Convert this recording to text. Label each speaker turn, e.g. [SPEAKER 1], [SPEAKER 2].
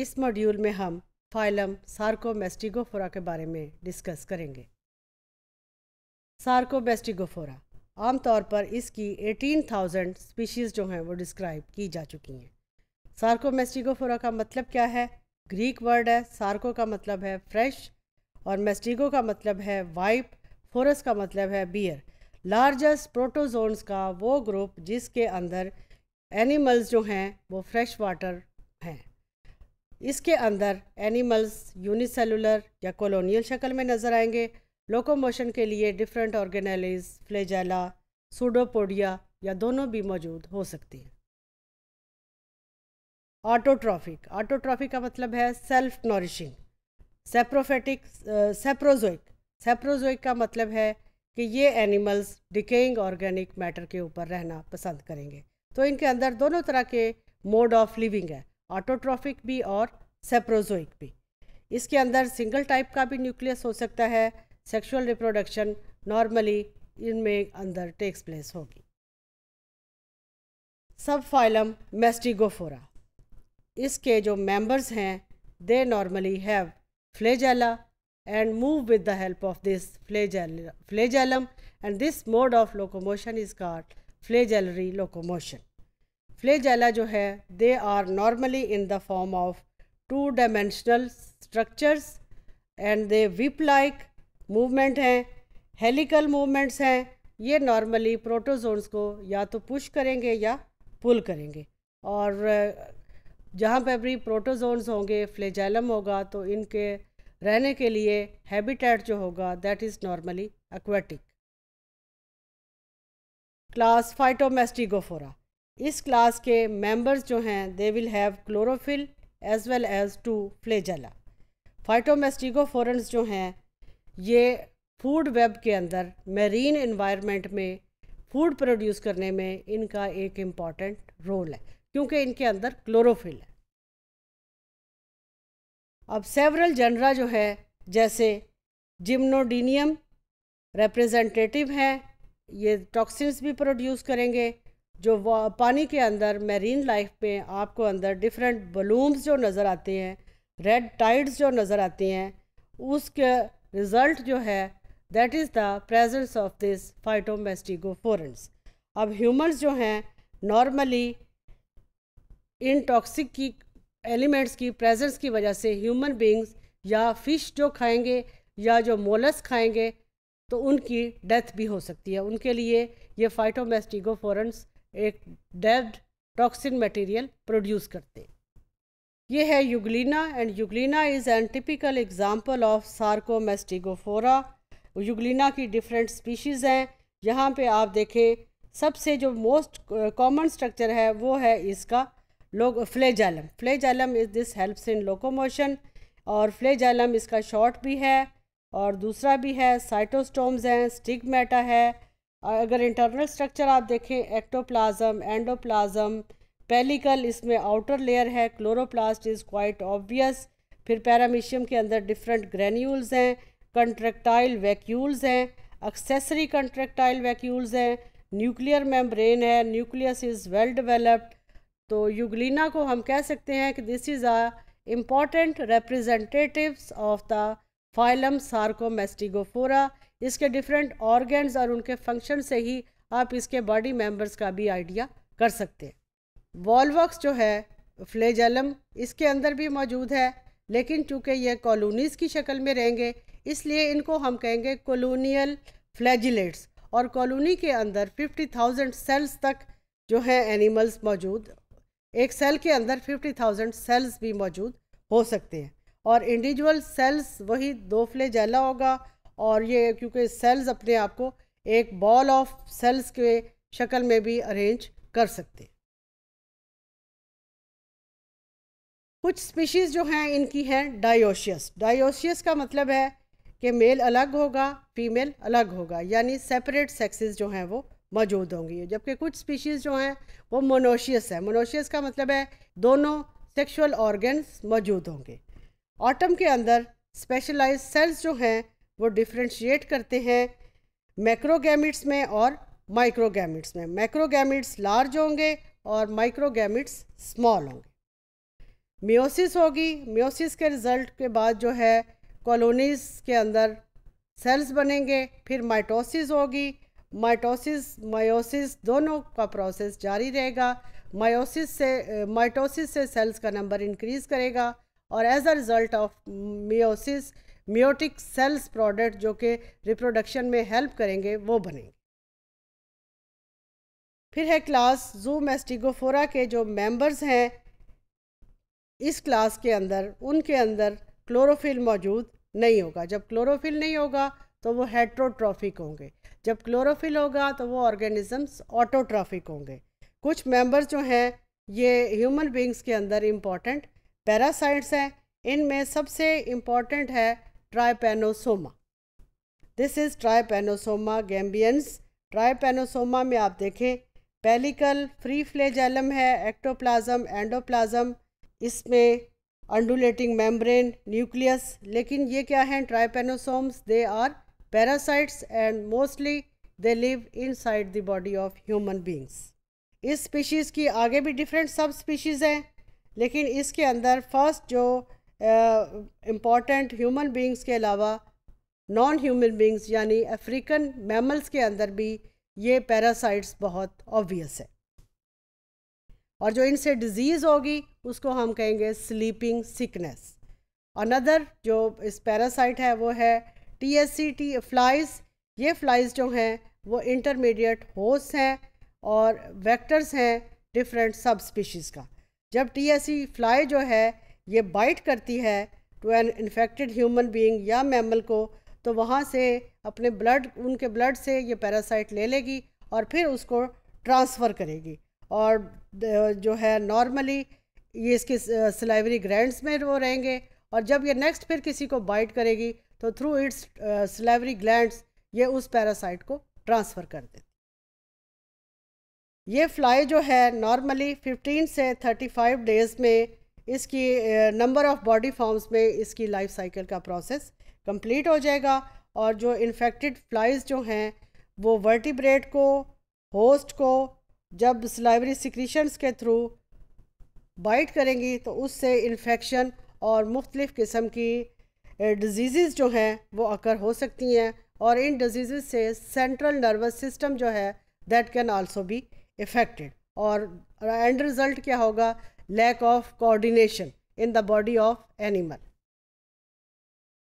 [SPEAKER 1] इस मॉड्यूल में हम फाइलम सार्कोमेस्टिगोफोरा के बारे में डिस्कस करेंगे सार्कोमेस्टिगोफोरा आमतौर पर इसकी 18,000 स्पीशीज़ जो हैं वो डिस्क्राइब की जा चुकी हैं सार्कोमेस्टिगोफोरा का मतलब क्या है ग्रीक वर्ड है सार्को का मतलब है फ्रेश और मेस्टिगो का मतलब है वाइप फोरस का मतलब है बियर लार्जेस्ट प्रोटोजोन्स का वो ग्रुप जिसके अंदर एनिमल्स जो हैं वो फ्रेश वाटर हैं इसके अंदर एनिमल्स यूनिसेलुलर या कॉलोनियल शक्ल में नज़र आएंगे लोकोमोशन के लिए डिफरेंट ऑर्गेनाइज फ्लेजैला सूडोपोडिया या दोनों भी मौजूद हो सकती हैं ऑटोट्रॉफिक ऑटोट्रॉफिक का मतलब है सेल्फ नॉरिशिंग सेप्रोफेटिक सेप्रोजोइक सेप्रोजोइक का मतलब है कि ये एनिमल्स डिकेइंग ऑर्गेनिक मैटर के ऊपर रहना पसंद करेंगे तो इनके अंदर दोनों तरह के मोड ऑफ लिविंग है ऑटोट्रॉफिक भी और सेप्रोजोइक भी इसके अंदर सिंगल टाइप का भी न्यूक्लियस हो सकता है सेक्सुअल रिप्रोडक्शन नॉर्मली इनमें अंदर टेक्स प्लेस होगी सब फाइलम मेस्टिगोफोरा इसके जो मेंबर्स हैं they normally have flagella move with the help of this this flagellum and this mode of locomotion is called flagellary locomotion flagella जो है they are normally in the form of two dimensional structures and they whip like movement हैं helical movements हैं ये normally protozoans को या तो push करेंगे या पुल करेंगे और जहाँ पर भी प्रोटोजोन्स होंगे फ्लेजैलम होगा तो इनके रहने के लिए हैबिटेट जो होगा that is normally aquatic class phytomastigophora इस क्लास के मेंबर्स जो हैं they will have chlorophyll as well as two flagella phytomastigophorans जो हैं ये फूड वेब के अंदर मेरीन इन्वायरमेंट में फूड प्रोड्यूस करने में इनका एक इम्पॉर्टेंट रोल है क्योंकि इनके अंदर क्लोरोफिल है अब सेवरल जनरा जो है जैसे जिम्नोडीनियम रिप्रेजेंटेटिव हैं ये टॉक्सिन्स भी प्रोड्यूस करेंगे जो पानी के अंदर मेरीन लाइफ में आपको अंदर डिफरेंट बलूम्स जो नज़र आते हैं रेड टाइड्स जो नज़र आते हैं उसके रिज़ल्ट जो है that is the presence of this फोरेंस अब ह्यूमन्स जो हैं नॉर्मली इन टॉक्सिक की एलिमेंट्स की प्रेजेंस की वजह से ह्यूमन बींग्स या फ़िश जो खाएंगे या जो मोलस खाएंगे तो उनकी डेथ भी हो सकती है उनके लिए ये फोरेंस एक डेड टॉक्सिन मटेरियल प्रोड्यूस करते ये है euglena and euglena is an typical example of sarcomastigophora euglena की डिफरेंट स्पीशीज़ हैं यहाँ पे आप देखें सबसे जो मोस्ट कॉमन स्ट्रक्चर है वो है इसका लोग flagellum flagellum is this helps in locomotion और फ्लेजालम इसका शॉर्ट भी है और दूसरा भी है साइटोस्टोम्स हैं स्टिगमेटा है अगर इंटरनल स्ट्रक्चर आप देखें एक्टोप्लाज्म एंडोप्लाज्म पेलिकल इसमें आउटर लेयर है क्लोरोप्लास्ट इज़ क्वाइट ऑब्वियस फिर पैरामीशियम के अंदर डिफरेंट ग्रेन्यूल्स हैं कंट्रेक्टाइल वैक्यूल्स हैं एक्सेसरी कंट्रेक्टाइल वैक्यूल्स हैं न्यूक्लियर मेम्ब्रेन है न्यूक्लियस इज़ वेल डेवलप्ड तो यूगलिना को हम कह सकते हैं कि this is a important representatives of the phylum sarcomastigophora इसके डिफरेंट ऑर्गेन्स और उनके फंक्शन से ही आप इसके बॉडी मेम्बर्स का भी आइडिया कर सकते हैं वॉलवक्स जो है फ्लेजलम इसके अंदर भी मौजूद है लेकिन चूँकि ये कॉलोनीज़ की शक्ल में रहेंगे इसलिए इनको हम कहेंगे कॉलोनियल फ्लैजिलेट्स और कॉलोनी के अंदर 50,000 सेल्स तक जो हैं एनिमल्स मौजूद एक सेल के अंदर 50,000 सेल्स भी मौजूद हो सकते हैं और इंडिविजुअल सेल्स वही दो फ्लेजैला होगा और ये क्योंकि सेल्स अपने आप को एक बॉल ऑफ सेल्स के शक्ल में भी अरेंज कर सकते हैं कुछ स्पीशीज़ जो हैं इनकी हैं डायोशियस डायोशियस का मतलब है कि मेल अलग होगा फीमेल अलग होगा यानी सेपरेट सेक्सेस जो हैं वो मौजूद होंगी जबकि कुछ स्पीशीज़ जो हैं वो मोनोशियस है मोनोशियस का मतलब है दोनों सेक्सुअल ऑर्गन्स मौजूद होंगे ऑटम के अंदर स्पेशलाइज सेल्स जो हैं वो डिफ्रेंशिएट करते हैं मैक्रोगैमिट्स में और माइक्रोगैमिट्स में मैक्रोगैमिट्स लार्ज होंगे और माइक्रोगैमिट्स स्मॉल होंगे मियोसिस होगी मियोसिस के रिज़ल्ट के बाद जो है कॉलोनीज़ के अंदर सेल्स बनेंगे फिर माइटोसिस होगी माइटोसिस मायोसिस दोनों का प्रोसेस जारी रहेगा मायोसिस से माइटोसिस से सेल्स का नंबर इंक्रीज़ करेगा और as a result of meiosis meiotic cells product जो कि रिप्रोडक्शन में हेल्प करेंगे वो बनेंगे फिर है क्लास जू मेस्टिगोफोरा के जो मेंबर्स हैं इस क्लास के अंदर उनके अंदर क्लोरोफिल मौजूद नहीं होगा जब क्लोरोफिल नहीं होगा तो वो हेट्रोट्रॉफिक होंगे जब क्लोरोफिल होगा तो वो ऑर्गेनिजम्स ऑटोट्रॉफिक होंगे कुछ मेंबर्स जो हैं ये ह्यूमन बींग्स के अंदर इम्पॉर्टेंट पैरासाइट्स हैं इनमें सबसे इम्पॉर्टेंट है trypanosoma this is trypanosoma gambiense trypanosoma में आप देखें पेलिकल फ्री फ्लेजैलम है एक्टोप्लाज्म एंडोप्लाज्म इसमें अंडुलेटिंग मेम्ब्रेन न्यूक्लियस लेकिन ये क्या हैं trypanosomes they are parasites and mostly they live inside the body of human beings इस स्पीशीज़ की आगे भी डिफरेंट सब स्पीशीज़ हैं लेकिन इसके अंदर फर्स्ट जो इम्पॉर्टेंट ह्यूमन बींग्स के अलावा नॉन ह्यूमन बींग्स यानी अफ्रीकन मैमल्स के अंदर भी ये पैरासाइट्स बहुत ऑब्वियस है और जो इनसे डिजीज़ होगी उसको हम कहेंगे स्लीपिंग सिकनेस अनदर जो इस पैरासाइट है वो है T S C T flies ये फ्लाइज जो हैं वो इंटरमीडिएट होस्ट हैं और वेक्टर्स हैं डिफरेंट सब स्पीशीज़ का जब टी एस सी फ्लाई जो है ये बाइट करती है to an infected human being या मैमल को तो वहाँ से अपने ब्लड उनके ब्लड से ये पैरासाइट ले लेगी और फिर उसको ट्रांसफ़र करेगी और जो है नॉर्मली ये इसके सिलाइवरी ग्रैंड्स में वो रहेंगे और जब ये नेक्स्ट फिर किसी को बाइट करेगी तो थ्रू इट्स सिलाइवरी ग्लैंड्स ये उस पैरासाइट को ट्रांसफ़र कर देती ये फ्लाई जो है नॉर्मली 15 से 35 डेज़ में इसकी नंबर ऑफ़ बॉडी फॉर्म्स में इसकी लाइफ साइकिल का प्रोसेस कंप्लीट हो जाएगा और जो इन्फेक्टेड फ्लाइज जो हैं वो वर्टिब्रेट को होस्ट को जब स्लाइवरी सिक्रीशंस के थ्रू बाइट करेंगी तो उससे इन्फेक्शन और मुख्तलिफ़ किस्म की डिजीज़ जो हैं वो अकर हो सकती हैं और इन डिजीज़ से सेंट्रल नर्वस सिस्टम जो है that can also be affected और एंड रिज़ल्ट क्या होगा lack of coordination in the body of animal.